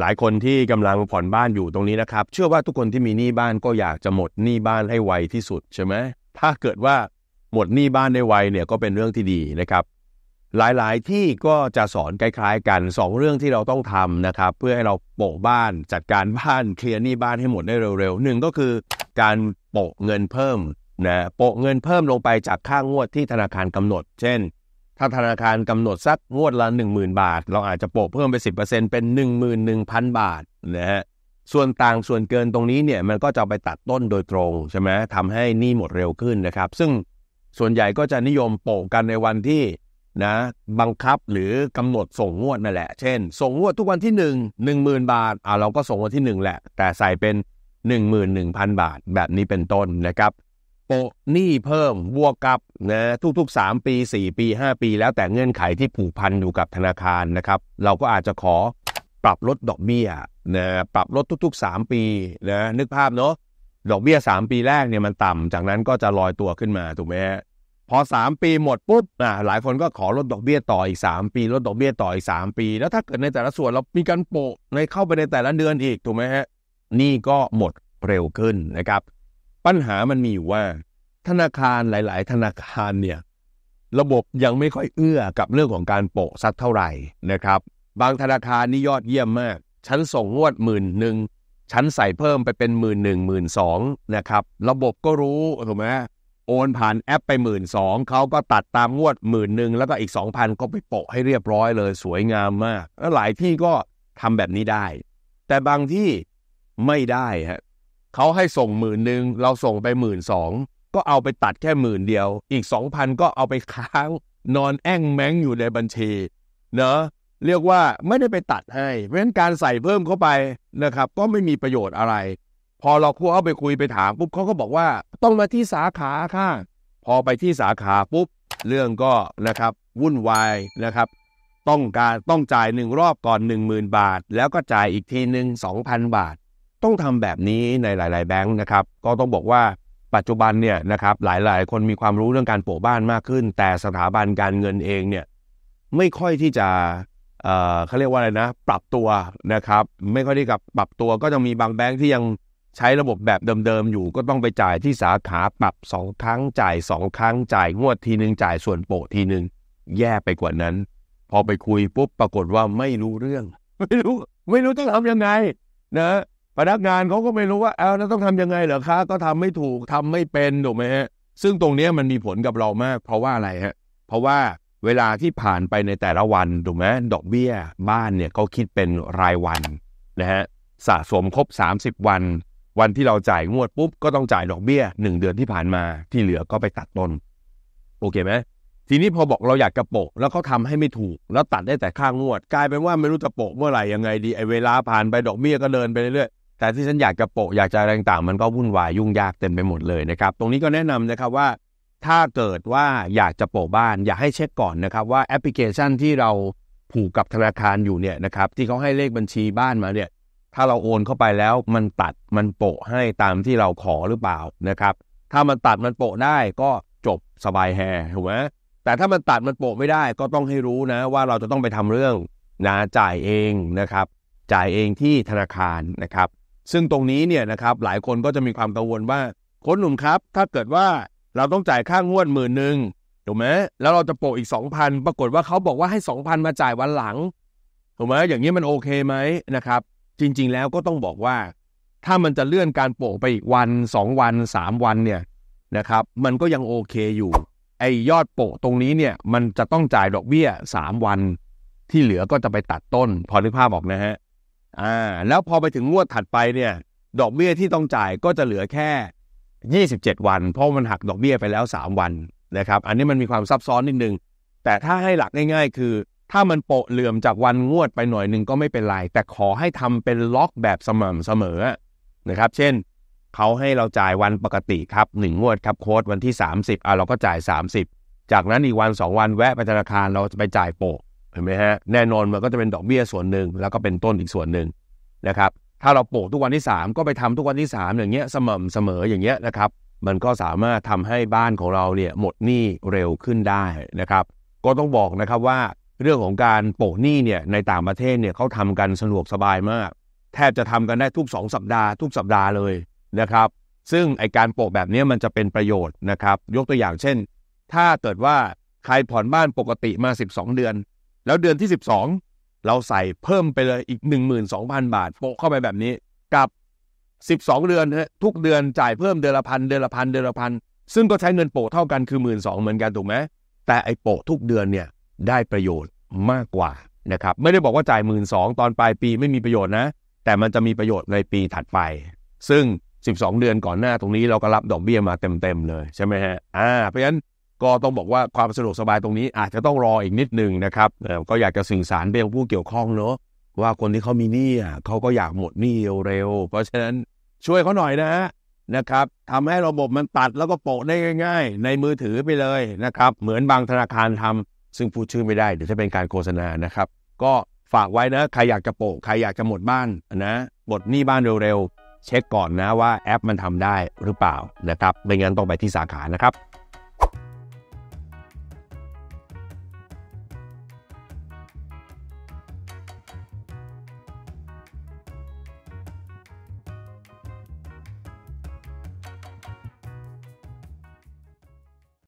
หลายคนที่กำลังผ่อนบ้านอยู่ตรงนี้นะครับ เชื่อว่าทุกคนที่มีหนี้บ้านก็อยากจะหมดหนี้บ้านให้ไวที่สุดใช่ไหมถ้าเกิดว่า หมดหนี้บ้านได้ไวเนี่ยก็เป็นเรื่องที่ดีนะครับหลายๆที่ก็จะสอนคล้าย ๆกัน 2 เรื่องที่เราต้องทำนะครับเพื่อให้เราโปะบ้านจัดการบ้านเคลียร์หนี้บ้านให้หมดได้เร็วๆหนึ่งก็คือการโปะเงินเพิ่มนะโปะเงินเพิ่มลงไปจากค่างวดที่ธนาคารกำหนด เช่นถ้าธนาคารกำหนดสักงวดละ10,000 บาท เราอาจจะโปะเพิ่มไป 10%เป็น11,000 บาทนะฮะส่วนต่างส่วนเกินตรงนี้เนี่ยมันก็จะไปตัดต้นโดยตรงใช่ไหมทำให้นี่หมดเร็วขึ้นนะครับ ซึ่งส่วนใหญ่ก็จะนิยมโปะกันในวันที่นะ บังคับหรือกำหนดส่งงวดนั่นแหละเช่น ส่งงวดทุกวันที่ 1 10,000 บาทอ่าเราก็ส่งวันที่ 1 แหละ แต่ใส่เป็น 11,000 บาท แบบนี้เป็นต้นนะครับโปะหนี้เพิ่มบวกกับนะทุกๆ 3 ปี 4 ปี 5 ปีแล้วแต่เงื่อนไขที่ผูกพันอยู่กับธนาคารนะครับ เราก็อาจจะขอปรับลดดอกเบี้ยนะปรับลดทุก ๆ 3 ปีนะนึกภาพเนาะดอกเบี้ย 3 ปีแรกเนี่ยมันต่ำจากนั้นก็จะลอยตัวขึ้นมาถูกไหมพอ 3 ปีหมดปุ๊บอ่าหลายคนก็ขอลดดอกเบี้ยต่ออีก 3 ปีลดดอกเบี้ยต่ออีก3ปี แล้วถ้าเกิดในแต่ละส่วนเรา มีการโปะในเข้าไปในแต่ละเดือนอีกถูกไหมฮะนี่ก็หมดเร็วขึ้นนะครับปัญหามันมีอยู่ว่า ธนาคารหลาย ๆ ธนาคารเนี่ยระบบยังไม่ค่อยเอื้อกับเรื่องของการโปะสักเท่าไหร่นะครับ บางธนาคารนี่ยอดเยี่ยมมาก ฉันส่งงวดหมื่นหนึ่งฉันใส่เพิ่มไปเป็นหมื่นหนึ่งหมื่นสองนะครับ ระบบก็รู้ถูกไหมโอนผ่านแอปไปหมื่นสองเขาก็ตัดตามงวดหมื่นหนึ่งแล้วก็อีกสองพันก็ไปโปะให้เรียบร้อยเลยสวยงามมากแล้วหลายที่ก็ทำแบบนี้ได้ แต่บางที่ไม่ได้ฮะเขาให้ส่งหมื่นหนึ่งเราส่งไปหมื่นสองก็เอาไปตัดแค่หมื่นเดียวอีกสองพันก็เอาไปค้าง นอนแอ่งแมงอยู่ในบัญชี เนอะเรียกว่าไม่ได้ไปตัดให้เพราะฉะนั้นการใส่เพิ่มเข้าไปนะครับก็ไม่มีประโยชน์อะไร พอเราเข้าไปคุยไปถามปุ๊บเขาก็บอกว่า ต้องมาที่สาขาค่ะพอไปที่สาขาปุ๊บ เรื่องก็นะครับวุ่นวายนะครับต้องการต้องจ่ายหนึ่งรอบก่อน10,000 บาท แล้วก็จ่ายอีกทีหนึ่ง2,000 บาทต้องทำแบบนี้ในหลาย ๆแบงค์นะครับ ก็ต้องบอกว่าปัจจุบันเนี่ยนะครับหลายๆ คนมีความรู้เรื่องการโปะบ้านมากขึ้น แต่สถาบันการเงินเองเนี่ยไม่ค่อยที่จะ เอ่อเขาเรียกว่าอะไรนะปรับตัวนะครับ ไม่ค่อยได้กับปรับตัวก็จะมีบางแบงค์ที่ยังใช้ระบบแบบเดิมๆอยู่ ก็ต้องไปจ่ายที่สาขาปรับสองครั้งจ่ายสองครั้งจ่ายงวดทีหนึ่งจ่ายส่วนโปะทีหนึ่งแย่ไปกว่านั้น พอไปคุยปุ๊บปรากฏว่าไม่รู้เรื่อง ไม่รู้ไม่รู้ต้องทำยังไงนะพนักงานเขาก็ไม่รู้ว่าเอา้วต้องทํำยังไงเหรอคะก็ทำไม่ถูกทำไม่เป็นถูกไหมฮะซึ่งตรงนี้มันมีผลกับเรามากเพราะว่าอะไรฮะเพราะว่าเวลาที่ผ่านไปในแต่ละวันถูกไหมดอกเบี้ย บ้านเนี่ยเขาคิดเป็นรายวันนะฮะสะสมครบ 30 วัน วันที่เราจ่ายงวดปุ๊บก็ต้องจ่ายดอกเบี้ย 1 เดือนที่ผ่านมา ที่เหลือก็ไปตัดต้นโอเคไหมทีนี้พอบอกเราอยากกระโปะแล้วเขาทาให้ไม่ถูก แล้วตัดได้แต่ข้างวด กลายเป็นว่าไม่รู้จะโปะเมื่อไหร่ยังไง ดีไอเวลาผ่านไปดอกเบี้ยก็เดินไปเรื่อยแต่ที่ฉันอยากจะโปะอยากจะอะไรต่างมันก็วุ่นวายยุ่งยากเต็มไปหมดเลยนะครับตรงนี้ก็แนะนำนะครับว่า ถ้าเกิดว่าอยากจะโปะบ้านอยากให้เช็คก่อนนะครับว่าแอปพลิเคชันที่เราผูกกับธนาคารอยู่เนี่ยนะครับ ที่เขาให้เลขบัญชีบ้านมาเนี่ย ถ้าเราโอนเข้าไปแล้วมันตัดมันโปะให้ตามที่เราขอหรือเปล่านะครับ ถ้ามันตัดมันโปะได้ก็จบสบายแฮถูกไหมแต่ถ้ามันตัดมันโปะไม่ได้ก็ต้องให้รู้นะ ว่าเราจะต้องไปทำเรื่องนะจ่ายเองนะครับ จ่ายเองที่ธนาคารนะครับซึ่งตรงนี้เนี่ยนะครับหลายคนก็จะมีความกังวลว่าโค้ชหนุ่ม ครับ ถ้าเกิดว่าเราต้องจ่ายค่างวดหมื่นหนึ่งถูกไหมแล้วเราจะโปะอีก2,000ปรากฏว่าเขาบอกว่าให้2,000มาจ่ายวันหลัง ถูกไหมอย่างนี้มันโอเคไหมนะครับจริงๆแล้วก็ต้องบอกว่าถ้ามันจะเลื่อนการโปะไปอีกวัน 2 วัน 3 วันเนี่ยนะครับ มันก็ยังโอเคอยู่ ไอ้ยอดโปะตรงนี้เนี่ยมันจะต้องจ่ายดอกเบี้ย 3 วัน ที่เหลือก็จะไปตัดต้นพอรึกภาพบอกนะฮะอ่าแล้วพอไปถึงงวดถัดไปเนี่ยดอกเบี้ยที่ต้องจ่ายก็จะเหลือแค่ 27 วันเพราะมันหักดอกเบี้ยไปแล้ว 3 วันนะครับอันนี้มันมีความซับซ้อนนิดนึงแต่ถ้าให้หลักง่ายๆ คือ ถ้ามันโปะเหลื่อมจากวันงวดไปหน่อยหนึ่งก็ไม่เป็นไรแต่ขอให้ทำเป็นล็อกแบบสม่ำเสมอนะครับเช่นเขาให้เราจ่ายวันปกติครับ1งวดครับโค้ดวันที่ 30อ่ะเราก็จ่าย 30 จากนั้นอีกวัน 2 วันแวะไปธนาคารเราจะไปจ่ายโปะเห็นไหมฮะแน่นอนมันก็จะเป็นดอกเบี้ยส่วนหนึ่ง แล้วก็เป็นต้นอีกส่วนหนึ่งนะครับถ้าเราปลูกทุกวันที่ 3 ก็ไปทำทุกวันที่ 3 อย่างเงี้ยสม่ำเสมออย่างเงี้ยนะครับมันก็สามารถทำให้บ้านของเราเนี่ยหมดหนี้เร็วขึ้นได้นะครับก็ต้องบอกนะครับว่าเรื่องของการโปกหนี้เนี่ยในต่างประเทศเนี่ยเขาทำกันสะดวกสบายมาก แทบจะทำกันได้ทุก2สัปดาห์ทุกสัปดาห์เลยนะครับ ซึ่งไอการโปกแบบนี้มันจะเป็นประโยชน์นะครับยกตัวอย่างเช่น ถ้าเกิดว่าใครผ่อนบ้านปกติมา 12 เดือนแล้วเดือนที่ 12 เราใส่เพิ่มไปเลยอีก12,000 บาท โปะเข้าไปแบบนี้กับ 12 เดือน ทุกเดือนจ่ายเพิ่มเดือนละพันเดือนละพันเดือนละพันซึ่งก็ใช้เงินโปะเท่ากันคือ 1 2ื่นเหมือนกันถูกไหมแต่ไอโปะทุกเดือนเนี่ย ได้ประโยชน์มากกว่านะครับไม่ได้บอกว่าจ่าย 1 2ื่นตอนปลายปีไม่มีประโยชน์นะ แต่มันจะมีประโยชน์ในปีถัดไป ซึ่ง 12 เดือนก่อนหน้าตรงนี้ เราก็รับดอกเบี้ยมาเต็มๆเลยใช่ไหมฮะอ่าเพราะฉะนั้นก็ต้องบอกว่าความสะดวกสบายตรงนี้ อาจจะต้องรออีกนิดหนึ่งนะครับก็อยากจะสื่อสารไปยังผู้เกี่ยวข้องเนอะว่าคนที่เขามีหนี้เขาก็อยากหมดหนี้เร็วเพราะฉะนั้นช่วยเขาหน่อยนะะนะครับทำให้ระบบมันตัดแล้วก็โปะได้ง่าย ๆ ในมือถือไปเลยนะครับ เหมือนบางธนาคารทำซึ่งพูดชื่อไม่ได้เดี๋ยวจะเป็นการโฆษณานะครับ ก็ฝากไว้นะใครอยากจะโปะใครอยากจะหมดบ้านนะหมดหนี้บ้านเร็วๆเช็คก่อนนะว่าแอปมันทำได้หรือเปล่านะครับไม่งั้นต้องไปที่สาขานะครับ